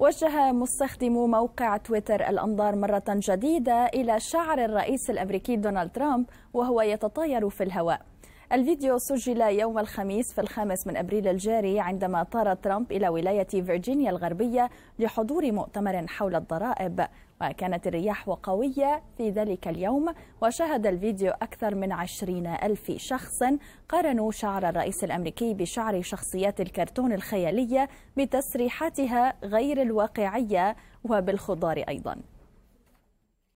وجه مستخدمو موقع تويتر الأنظار مرة جديدة إلى شعر الرئيس الأمريكي دونالد ترامب وهو يتطاير في الهواء الفيديو سجل يوم الخميس في الخامس من أبريل الجاري عندما طار ترامب إلى ولاية فيرجينيا الغربية لحضور مؤتمر حول الضرائب وكانت الرياح قوية في ذلك اليوم وشاهد الفيديو أكثر من عشرين ألف شخص قارنوا شعر الرئيس الأمريكي بشعر شخصيات الكرتون الخيالية بتسريحاتها غير الواقعية وبالخضار أيضاً